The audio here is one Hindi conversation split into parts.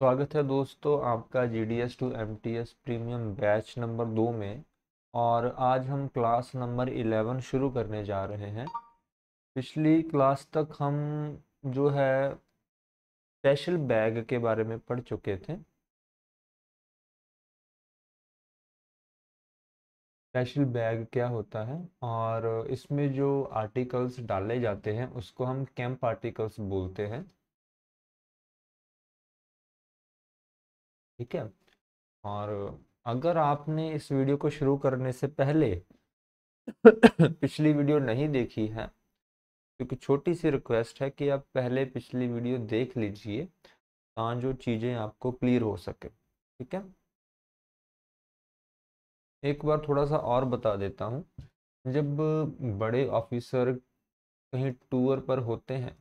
स्वागत है दोस्तों आपका G D S two M T S premium batch number दो में और आज हम क्लास नंबर इलेवन शुरू करने जा रहे हैं पिछली क्लास तक हम जो है स्पेशल बैग के बारे में पढ़ चुके थे स्पेशल बैग क्या होता है और इसमें जो आर्टिकल्स डाले जाते हैं उसको हम कैंप आर्टिकल्स बोलते हैं ठीक है और अगर आपने इस वीडियो को शुरू करने से पहले पिछली वीडियो नहीं देखी है क्योंकि छोटी सी रिक्वेस्ट है कि आप पहले पिछली वीडियो देख लीजिए ताँ जो चीज़ें आपको क्लियर हो सके ठीक है एक बार थोड़ा सा और बता देता हूँ जब बड़े ऑफिसर कहीं टूर पर होते हैं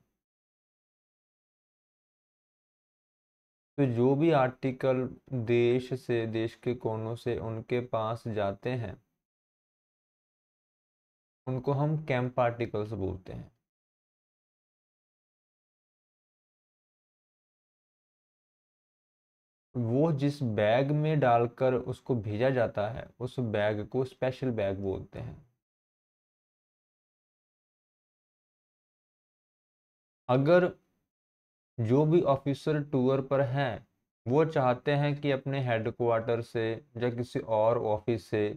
तो जो भी आर्टिकल देश से देश के कोनों से उनके पास जाते हैं उनको हम कैंप आर्टिकल्स बोलते हैं वो जिस बैग में डालकर उसको भेजा जाता है उस बैग को स्पेशल बैग बोलते हैं अगर जो भी ऑफिसर टूर पर हैं वो चाहते हैं कि अपने हेडक्वार्टर से या किसी और ऑफिस से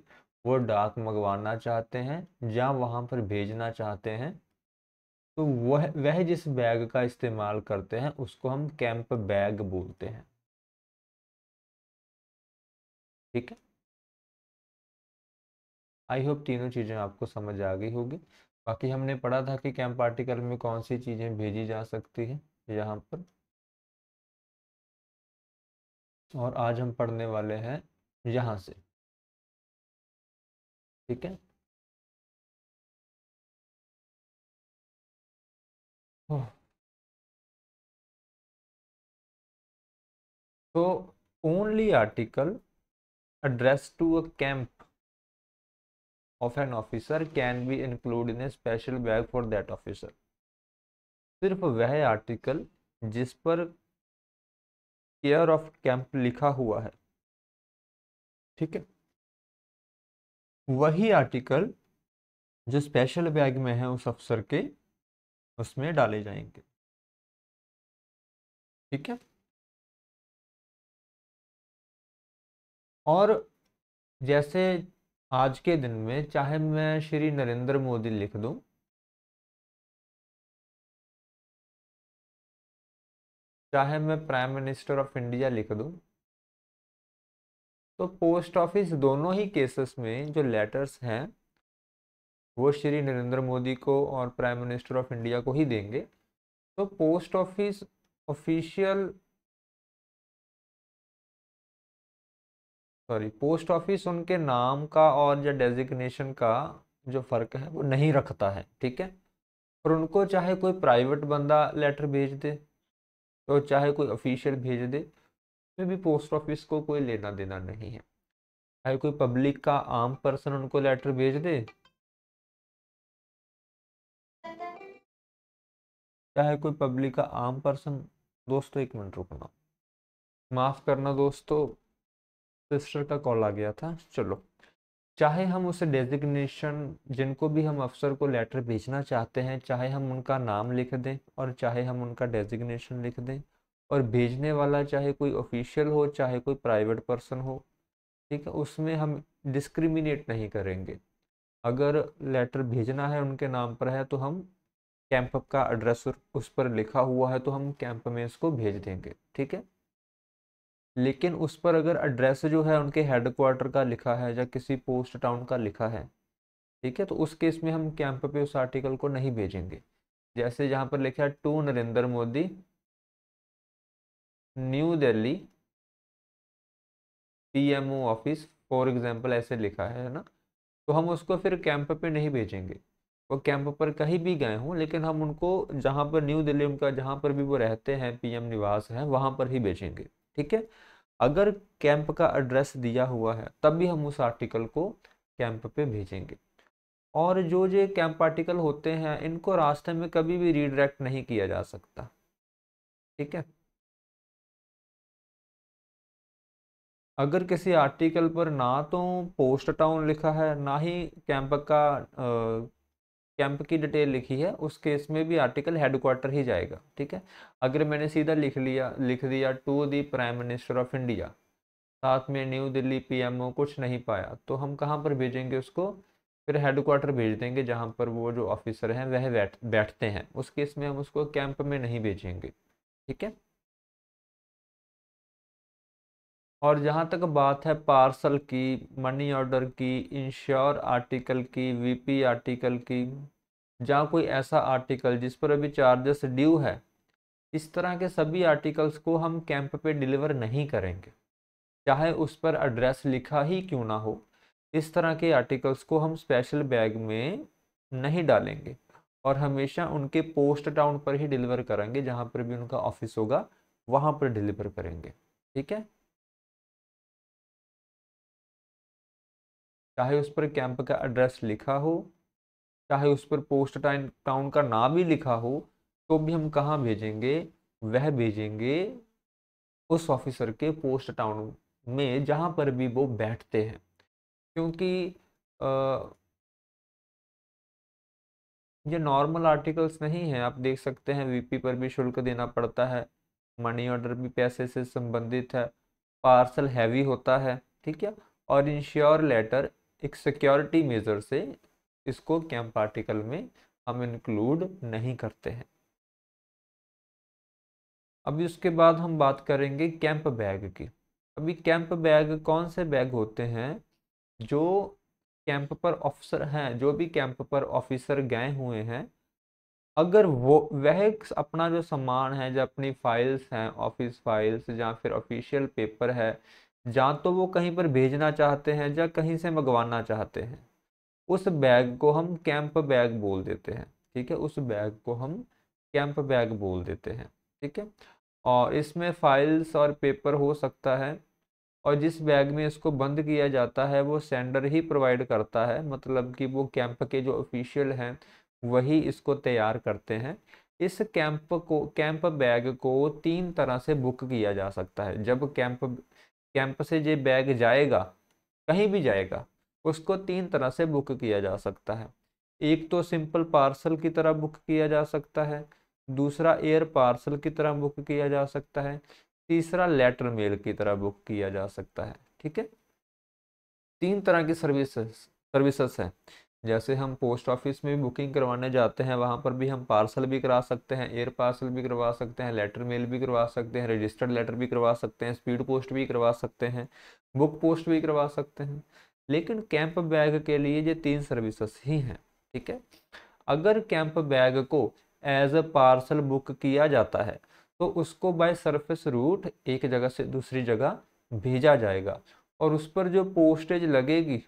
वो डाक मंगवाना चाहते हैं या वहाँ पर भेजना चाहते हैं तो वह वह जिस बैग का इस्तेमाल करते हैं उसको हम कैंप बैग बोलते हैं ठीक है आई होप तीनों चीज़ें आपको समझ आ गई होगी बाकी हमने पढ़ा था कि कैंप आर्टिकल में कौन सी चीज़ें भेजी जा सकती हैं यहाँ पर और आज हम पढ़ने वाले हैं यहाँ से ठीक है तो only article address to a camp of an officer can be include in a special bag for that officer सिर्फ वह आर्टिकल जिस पर केयर ऑफ कैंप लिखा हुआ है ठीक है वही आर्टिकल जो स्पेशल बैग में है उस अफसर के उसमें डाले जाएंगे ठीक है और जैसे आज के दिन में चाहे मैं श्री नरेंद्र मोदी लिख दूं चाहे मैं प्राइम मिनिस्टर ऑफ इंडिया लिख दूं तो पोस्ट ऑफिस दोनों ही केसेस में जो लेटर्स हैं वो श्री नरेंद्र मोदी को और प्राइम मिनिस्टर ऑफ इंडिया को ही देंगे तो post office official sorry post office उनके नाम का और या डेजिग्नेशन का जो फ़र्क है वो नहीं रखता है ठीक है और उनको चाहे कोई प्राइवेट बंदा लेटर भेज दे तो चाहे कोई ऑफिशियल भेज दे उसमें भी पोस्ट ऑफिस को कोई लेना देना नहीं है चाहे कोई पब्लिक का आम पर्सन उनको लेटर भेज दे चाहे कोई पब्लिक का आम पर्सन दोस्तों एक मिनट रुकना माफ़ करना दोस्तों सिस्टर का कॉल आ गया था चलो चाहे हम उस डेजिग्नेशन जिनको भी हम अफसर को लेटर भेजना चाहते हैं चाहे हम उनका नाम लिख दें और चाहे हम उनका डेजिग्नेशन लिख दें और भेजने वाला चाहे कोई ऑफिशियल हो चाहे कोई प्राइवेट पर्सन हो ठीक है उसमें हम डिस्क्रिमिनेट नहीं करेंगे अगर लेटर भेजना है उनके नाम पर है तो हम कैंप का एड्रेस उस पर लिखा हुआ है तो हम कैंप में इसको भेज देंगे ठीक है लेकिन उस पर अगर एड्रेस जो है उनके हेड क्वार्टर का लिखा है या किसी पोस्ट टाउन का लिखा है ठीक है तो उस केस में हम कैंप पे उस आर्टिकल को नहीं भेजेंगे जैसे यहाँ पर लिखा है to Narendra Modi new Delhi PMO office for example ऐसे लिखा है ना तो हम उसको फिर कैंप पे नहीं भेजेंगे वो कैंप पर कहीं भी गए हों लेकिन हम उनको जहाँ पर न्यू दिल्ली उनका जहाँ पर भी वो रहते हैं पीएम निवास है वहाँ पर ही भेजेंगे ठीक है अगर कैंप का एड्रेस दिया हुआ है तब भी हम उस आर्टिकल को कैंप पे भेजेंगे और जो जो कैंप आर्टिकल होते हैं इनको रास्ते में कभी भी रीडायरेक्ट नहीं किया जा सकता ठीक है अगर किसी आर्टिकल पर ना तो पोस्ट टाउन लिखा है ना ही कैंप का कैंप की डिटेल लिखी है उस केस में भी आर्टिकल हेडक्वार्टर ही जाएगा ठीक है अगर मैंने सीधा लिख लिया लिख दिया to the prime minister of India साथ में न्यू दिल्ली पीएमओ कुछ नहीं पाया तो हम कहाँ पर भेजेंगे उसको फिर हेडक्वार्टर भेज देंगे जहाँ पर वो जो ऑफिसर हैं वह बैठ बैठते हैं उस केस में हम उसको कैंप में नहीं भेजेंगे ठीक है और जहाँ तक बात है पार्सल की मनी ऑर्डर की इंश्योर आर्टिकल की वीपी आर्टिकल की जहाँ कोई ऐसा आर्टिकल जिस पर अभी चार्जेस ड्यू है इस तरह के सभी आर्टिकल्स को हम कैंप पे डिलीवर नहीं करेंगे चाहे उस पर एड्रेस लिखा ही क्यों ना हो इस तरह के आर्टिकल्स को हम स्पेशल बैग में नहीं डालेंगे और हमेशा उनके पोस्ट टाउन पर ही डिलीवर करेंगे जहाँ पर भी उनका ऑफिस होगा वहाँ पर डिलीवर करेंगे ठीक है चाहे उस पर कैंप का एड्रेस लिखा हो चाहे उस पर पोस्ट टाइम टाउन का नाम भी लिखा हो तो भी हम कहाँ भेजेंगे वह भेजेंगे उस ऑफिसर के पोस्ट टाउन में जहाँ पर भी वो बैठते हैं क्योंकि आ, ये नॉर्मल आर्टिकल्स नहीं हैं आप देख सकते हैं वीपी पर भी शुल्क देना पड़ता है मनी ऑर्डर भी पैसे से संबंधित है पार्सल हैवी होता है ठीक है और इंश्योर लेटर एक सिक्योरिटी मेज़र से इसको कैम पार्टिकल में हम इंक्लूड नहीं करते हैं अभी उसके बाद हम बात करेंगे कैंप बैग की अभी कैंप बैग कौन से बैग होते हैं जो कैंप पर ऑफिसर हैं जो भी कैंप पर ऑफिसर गए हुए हैं अगर वो वह अपना जो सामान है जो अपनी फाइल्स हैं ऑफिस फाइल्स या फिर ऑफिशियल पेपर है या तो वो कहीं पर भेजना चाहते हैं या कहीं से मंगवाना चाहते हैं उस बैग को हम कैंप बैग बोल देते हैं ठीक है उस बैग को हम कैंप बैग बोल देते हैं ठीक है और इसमें फाइल्स और पेपर हो सकता है और जिस बैग में इसको बंद किया जाता है वो सेंडर ही प्रोवाइड करता है मतलब कि वो कैंप के जो ऑफिशियल हैं वही इसको तैयार करते हैं इस कैंप को कैंप बैग को तीन तरह से बुक किया जा सकता है जब कैंप कैंपस से ये बैग जाएगा कहीं भी जाएगा उसको तीन तरह से बुक किया जा सकता है एक तो सिंपल पार्सल की तरह बुक किया जा सकता है दूसरा एयर पार्सल की तरह बुक किया जा सकता है तीसरा लेटर मेल की तरह बुक किया जा सकता है ठीक है तीन तरह की सर्विसेस सर्विसेस है जैसे हम पोस्ट ऑफिस में भी बुकिंग करवाने जाते हैं वहाँ पर भी हम पार्सल भी करा सकते हैं एयर पार्सल भी करवा सकते हैं लेटर मेल भी करवा सकते हैं रजिस्टर्ड लेटर भी करवा सकते हैं स्पीड पोस्ट भी करवा सकते हैं बुक पोस्ट भी करवा सकते हैं लेकिन कैंप बैग के लिए ये तीन सर्विसेस ही हैं ठीक है अगर कैंप बैग को एज अ पार्सल बुक किया जाता है तो उसको बाय सरफेस रूट एक जगह से दूसरी जगह भेजा जाएगा और उस पर जो पोस्टेज लगेगी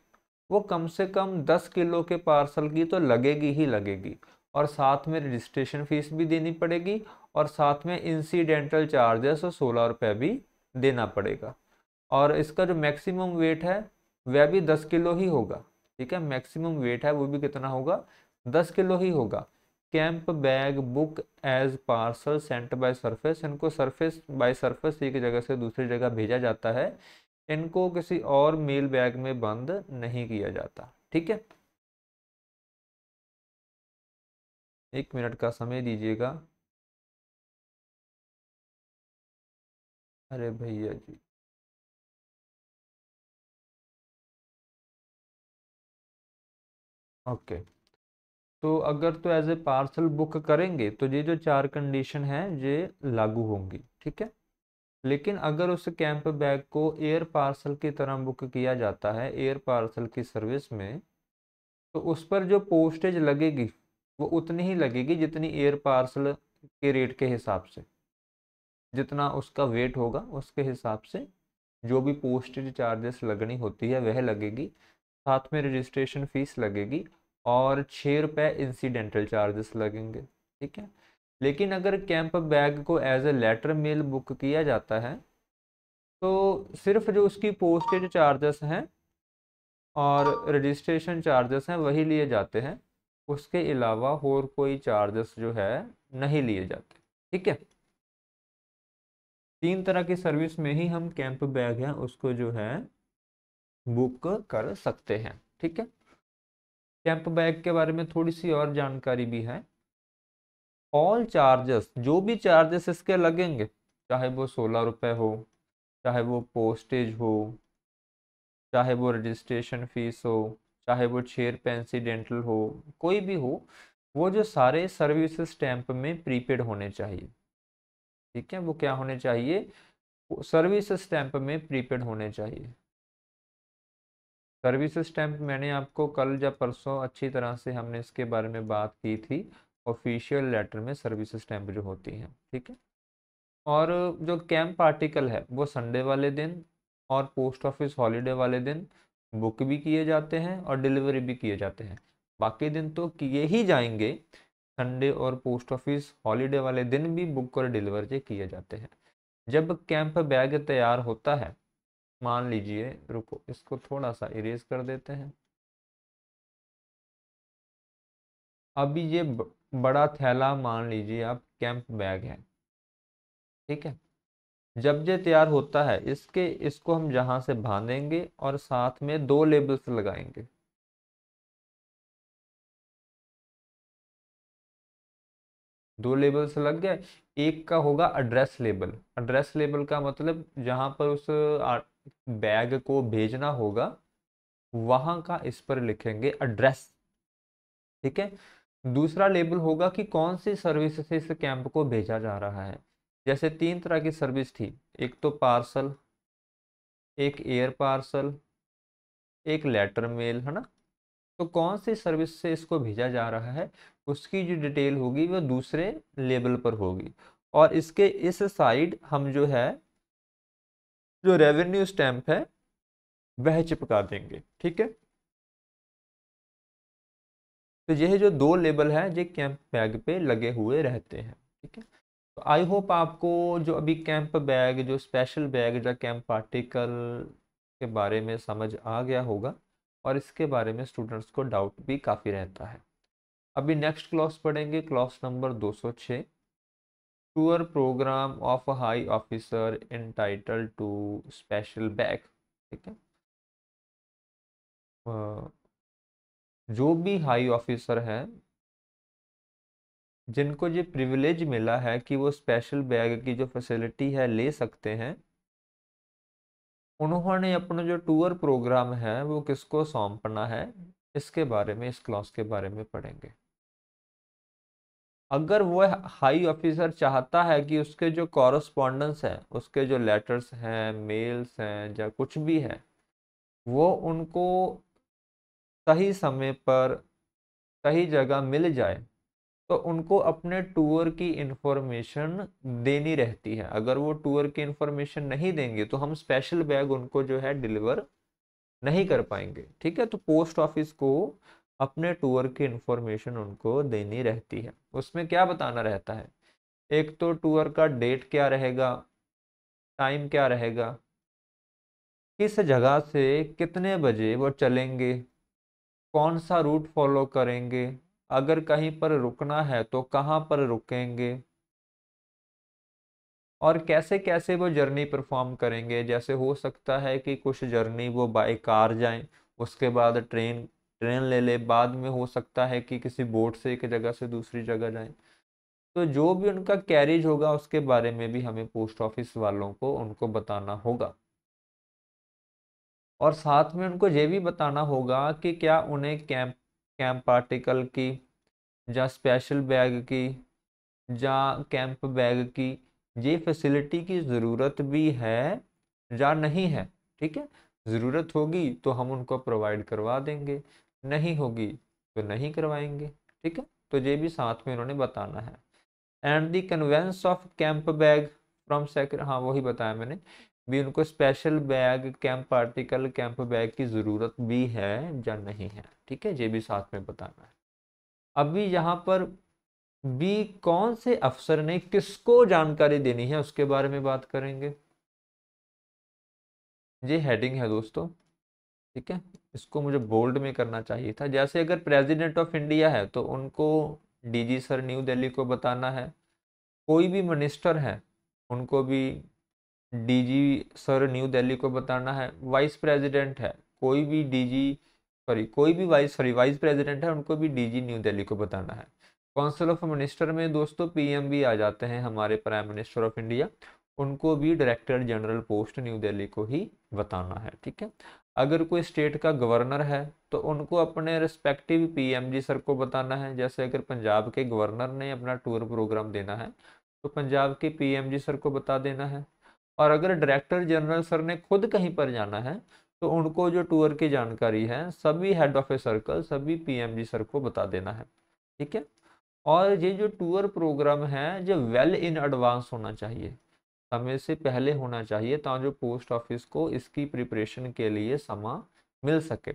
वो कम से कम दस किलो के पार्सल की तो लगेगी ही लगेगी और साथ में रजिस्ट्रेशन फ़ीस भी देनी पड़ेगी और साथ में इंसीडेंटल चार्जेस और सोलह रुपये भी देना पड़ेगा और इसका जो मैक्सिमम वेट है वह भी दस किलो ही होगा ठीक है मैक्सिमम वेट है वो भी कितना होगा दस किलो ही होगा camp bag book as parcel sent by surface इनको सरफेस बाय सरफेस एक जगह से दूसरी जगह भेजा जाता है इनको किसी और मेल बैग में बंद नहीं किया जाता ठीक है एक मिनट का समय दीजिएगा अरे भैया जी ओके okay. तो अगर तो एज ए पार्सल बुक करेंगे तो ये जो चार कंडीशन है ये लागू होंगी ठीक है लेकिन अगर उस कैंप बैग को एयर पार्सल की तरह बुक किया जाता है एयर पार्सल की सर्विस में तो उस पर जो पोस्टेज लगेगी वो उतनी ही लगेगी जितनी एयर पार्सल के रेट के हिसाब से जितना उसका वेट होगा उसके हिसाब से जो भी पोस्टेज चार्जेस लगनी होती है वह लगेगी साथ में रजिस्ट्रेशन फीस लगेगी और छः रुपये इंसिडेंटल चार्जेस लगेंगे ठीक है लेकिन अगर कैंप बैग को as a letter mail book किया जाता है तो सिर्फ जो उसकी पोस्टेज चार्जेस हैं और रजिस्ट्रेशन चार्जेस हैं वही लिए जाते हैं उसके अलावा और कोई चार्जेस जो है नहीं लिए जाते ठीक है तीन तरह की सर्विस में ही हम कैंप बैग हैं उसको जो है बुक कर सकते हैं ठीक है कैंप बैग के बारे में थोड़ी सी और जानकारी भी है ऑल चार्जेस जो भी चार्जेस इसके लगेंगे चाहे वो सोलह रुपये हो चाहे वो पोस्टेज हो चाहे वो रजिस्ट्रेशन फीस हो चाहे वो छेर पेंसीडेंटल हो कोई भी हो वो जो सारे सर्विस स्टैम्प में प्रीपेड होने चाहिए ठीक है वो क्या होने चाहिए सर्विस स्टैंप में प्रीपेड होने चाहिए सर्विस स्टैंप मैंने आपको कल या परसों अच्छी तरह से हमने इसके बारे में बात की थी ऑफिशियल लेटर में सर्विस स्टैम्प जो होती हैं ठीक है और जो कैंप आर्टिकल है वो संडे वाले दिन और पोस्ट ऑफिस हॉलीडे वाले दिन बुक भी किए जाते हैं और डिलीवरी भी किए जाते हैं बाकी दिन तो किए ही जाएंगे संडे और पोस्ट ऑफिस हॉलीडे वाले दिन भी बुक और डिलीवरी किए जाते हैं जब कैंप बैग तैयार होता है मान लीजिए रुको इसको थोड़ा सा इरेज कर देते हैं अभी ये बड़ा थैला मान लीजिए आप कैंप बैग है ठीक है जब ये तैयार होता है इसके इसको हम जहाँ से बांधेंगे और साथ में दो लेबल्स लगाएंगे दो लेबल्स लग गए एक का होगा एड्रेस लेबल एड्रेस लेबल का मतलब जहाँ पर उस बैग को भेजना होगा वहाँ का इस पर लिखेंगे एड्रेस ठीक है दूसरा लेबल होगा कि कौन सी सर्विस से इस कैंप को भेजा जा रहा है जैसे तीन तरह की सर्विस थी एक तो पार्सल एक एयर पार्सल एक लेटर मेल है ना तो कौन सी सर्विस से इसको भेजा जा रहा है उसकी जो डिटेल होगी वह दूसरे लेबल पर होगी और इसके इस साइड हम जो है जो रेवेन्यू स्टैम्प है वह चिपका देंगे ठीक है तो यह जो दो लेबल है ये कैंप बैग पे लगे हुए रहते हैं ठीक है तो आई होप आपको जो अभी कैंप बैग जो स्पेशल बैग या कैंप पार्टिकल के बारे में समझ आ गया होगा और इसके बारे में स्टूडेंट्स को डाउट भी काफ़ी रहता है अभी नेक्स्ट क्लास पढ़ेंगे class number 206 tour programme of high officer entitled to special bag ठीक है जो भी हाई ऑफिसर हैं जिनको ये प्रिविलेज मिला है कि वो स्पेशल बैग की जो फैसिलिटी है ले सकते हैं उन्होंने अपना जो टूर प्रोग्राम है वो किसको सौंपना है इसके बारे में इस क्लास के बारे में पढ़ेंगे अगर वह हाई ऑफिसर चाहता है कि उसके जो कॉरस्पॉन्डेंस हैं उसके जो लेटर्स हैं मेल्स हैं या कुछ भी है वो उनको सही समय पर सही जगह मिल जाए तो उनको अपने टूर की इन्फॉर्मेशन देनी रहती है अगर वो टूर की इन्फॉर्मेशन नहीं देंगे तो हम स्पेशल बैग उनको जो है डिलीवर नहीं कर पाएंगे ठीक है तो पोस्ट ऑफिस को अपने टूर की इन्फॉर्मेशन उनको देनी रहती है उसमें क्या बताना रहता है एक तो टूर का डेट क्या रहेगा टाइम क्या रहेगा किस जगह से कितने बजे वो चलेंगे कौन सा रूट फॉलो करेंगे अगर कहीं पर रुकना है तो कहाँ पर रुकेंगे और कैसे कैसे वो जर्नी परफॉर्म करेंगे जैसे हो सकता है कि कुछ जर्नी वो बाई कार जाएं उसके बाद ट्रेन ट्रेन ले ले बाद में हो सकता है कि किसी बोट से एक जगह से दूसरी जगह जाएं तो जो भी उनका कैरिज होगा उसके बारे में भी हमें पोस्ट ऑफिस वालों को उनको बताना होगा और साथ में उनको ये भी बताना होगा कि क्या उन्हें कैंप कैंप पार्टिकल की या स्पेशल बैग की या कैंप बैग की ये फैसिलिटी की ज़रूरत भी है या नहीं है ठीक है ज़रूरत होगी तो हम उनको प्रोवाइड करवा देंगे नहीं होगी तो नहीं करवाएंगे ठीक है तो ये भी साथ में उन्होंने बताना है and the conveyance of camp bag from सेक्रे हाँ वही बताया मैंने भी उनको special bag camp particle camp bag की ज़रूरत भी है या नहीं है ठीक है ये भी साथ में बताना है अभी यहाँ पर भी कौन से अफसर ने किसको जानकारी देनी है उसके बारे में बात करेंगे ये हेडिंग है दोस्तों ठीक है इसको मुझे बोल्ड में करना चाहिए था जैसे अगर प्रेसिडेंट ऑफ इंडिया है तो उनको डीजी सर न्यू दिल्ली को बताना है कोई भी मिनिस्टर है उनको भी डीजी सर न्यू दिल्ली को बताना है वाइस प्रेसिडेंट है कोई भी डीजी सॉरी कोई भी वाइस सॉरी वाइस प्रेसिडेंट है उनको भी डीजी न्यू दिल्ली को बताना है काउंसिल ऑफ मिनिस्टर में दोस्तों पीएम भी आ जाते हैं हमारे प्राइम मिनिस्टर ऑफ इंडिया उनको भी director general post New Delhi को ही बताना है ठीक है अगर कोई स्टेट का गवर्नर है तो उनको अपने रिस्पेक्टिव पीएमजी सर को बताना है जैसे अगर पंजाब के गवर्नर ने अपना टूर प्रोग्राम देना है तो पंजाब के पीएमजी सर को बता देना है और अगर डायरेक्टर जनरल सर ने खुद कहीं पर जाना है तो उनको जो टूर की जानकारी है सभी हेड ऑफ ए सर्कल सभी पीएमजी सर को बता देना है ठीक है और ये जो टूर प्रोग्राम है जो वेल इन एडवांस होना चाहिए समय से पहले होना चाहिए ताकि जो पोस्ट ऑफिस को इसकी प्रिपरेशन के लिए समा मिल सके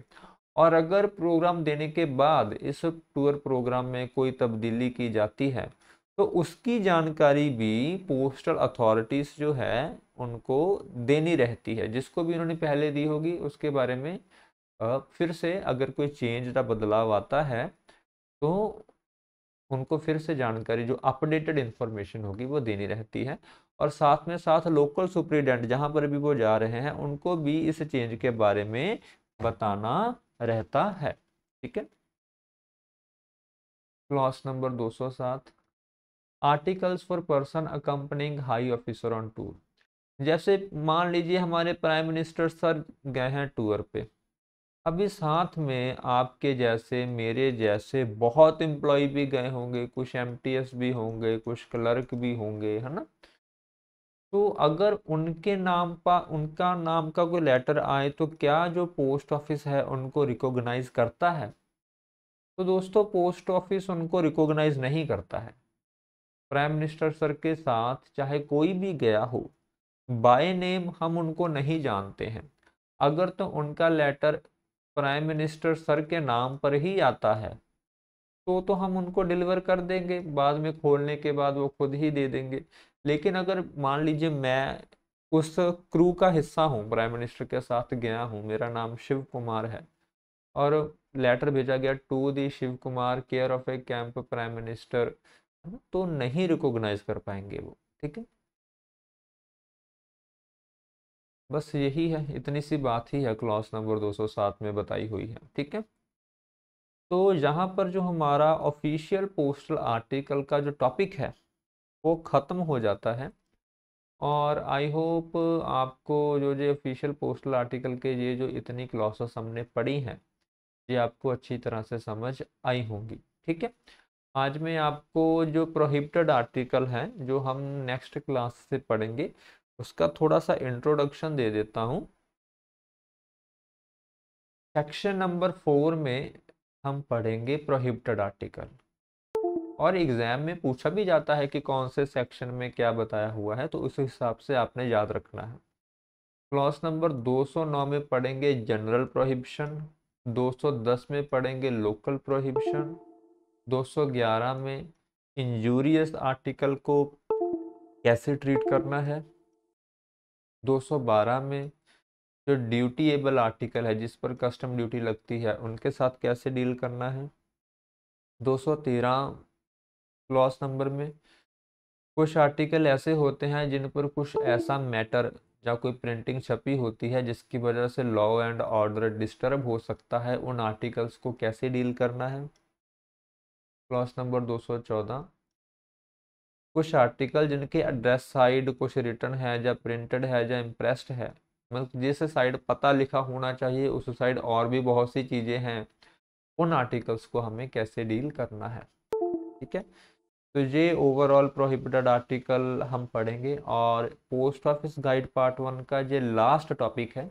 और अगर प्रोग्राम देने के बाद इस टूर प्रोग्राम में कोई तब्दीली की जाती है तो उसकी जानकारी भी पोस्टल अथॉरिटीज़ जो है उनको देनी रहती है जिसको भी उन्होंने पहले दी होगी उसके बारे में फिर से अगर कोई चेंज या बदलाव आता है तो उनको फिर से जानकारी जो अपडेटेड इंफॉर्मेशन होगी वो देनी रहती है और साथ में साथ लोकल सुप्रीडेंट जहाँ पर भी वो जा रहे हैं उनको भी इस चेंज के बारे में बताना रहता है ठीक है clause number 207 articles for person accompanying high officer on tour जैसे मान लीजिए हमारे प्राइम मिनिस्टर सर गए हैं टूर पे अभी साथ में आपके जैसे मेरे जैसे बहुत एम्प्लॉय भी गए होंगे कुछ एम भी होंगे कुछ क्लर्क भी होंगे है ना तो अगर उनके नाम पर उनका नाम का कोई लेटर आए तो क्या जो पोस्ट ऑफिस है उनको रिकॉग्नाइज करता है तो दोस्तों पोस्ट ऑफिस उनको रिकॉग्नाइज नहीं करता है प्राइम मिनिस्टर सर के साथ चाहे कोई भी गया हो बाय नेम हम उनको नहीं जानते हैं अगर तो उनका लेटर प्राइम मिनिस्टर सर के नाम पर ही आता है तो तो हम उनको डिलीवर कर देंगे बाद में खोलने के बाद वो खुद ही दे देंगे लेकिन अगर मान लीजिए मैं उस क्रू का हिस्सा हूँ प्राइम मिनिस्टर के साथ गया हूँ मेरा नाम शिव कुमार है और लेटर भेजा गया to the Shiv Kumar care of a camp prime minister तो नहीं रिकॉग्नाइज कर पाएंगे वो ठीक है बस यही है इतनी सी बात ही है क्लॉस नंबर 207 में बताई हुई है ठीक है तो यहाँ पर जो हमारा ऑफिशियल पोस्टल आर्टिकल का जो टॉपिक है वो ख़त्म हो जाता है और आई होप आपको जो जो ऑफिशियल पोस्टल आर्टिकल के ये जो इतनी क्लॉसेस हमने पढ़ी हैं ये आपको अच्छी तरह से समझ आई होंगी ठीक है आज मैं आपको जो प्रोहिबिटेड आर्टिकल है जो हम नेक्स्ट क्लास से पढ़ेंगे उसका थोड़ा सा इंट्रोडक्शन दे देता हूँ सेक्शन नंबर फोर में हम पढ़ेंगे प्रोहिबिटेड आर्टिकल और एग्ज़ाम में पूछा भी जाता है कि कौन से सेक्शन में क्या बताया हुआ है तो उस हिसाब से आपने याद रखना है क्लास नंबर 209 में पढ़ेंगे जनरल प्रोहिबिशन 210 में पढ़ेंगे लोकल प्रोहिबिशन 211 में इंजूरियस आर्टिकल को कैसे ट्रीट करना है 212 में जो ड्यूटीएबल आर्टिकल है जिस पर कस्टम ड्यूटी लगती है उनके साथ कैसे डील करना है 213 क्लॉस नंबर में कुछ आर्टिकल ऐसे होते हैं जिन पर कुछ ऐसा मैटर या कोई प्रिंटिंग छपी होती है जिसकी वजह से लॉ एंड ऑर्डर डिस्टर्ब हो सकता है उन आर्टिकल्स को कैसे डील करना है क्लास नंबर 214 कुछ आर्टिकल जिनके एड्रेस साइड कुछ रिटर्न है या प्रिंटेड है या इम्प्रेस्ड है मतलब जिस साइड पता लिखा होना चाहिए उस साइड और भी बहुत सी चीज़ें हैं उन आर्टिकल्स को हमें कैसे डील करना है ठीक है तो ये ओवरऑल प्रोहिबिटेड आर्टिकल हम पढ़ेंगे और post office guide part one का ये लास्ट टॉपिक है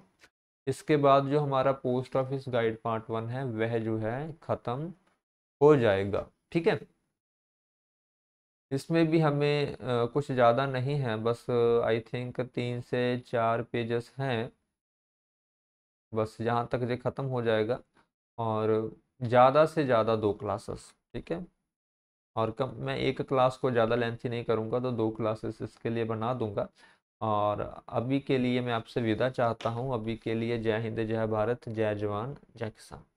इसके बाद जो हमारा post office guide part one है वह जो है ख़त्म हो जाएगा ठीक है इसमें भी हमें कुछ ज़्यादा नहीं है बस आई थिंक तीन से चार पेजेस हैं बस यहाँ तक ये ख़त्म हो जाएगा और ज़्यादा से ज़्यादा दो क्लासेस ठीक है और कम मैं एक क्लास को ज़्यादा लेंथी नहीं करूँगा तो दो क्लासेस इसके लिए बना दूँगा और अभी के लिए मैं आपसे विदा चाहता हूँ अभी के लिए जय हिंद जय भारत जय जवान जय किसान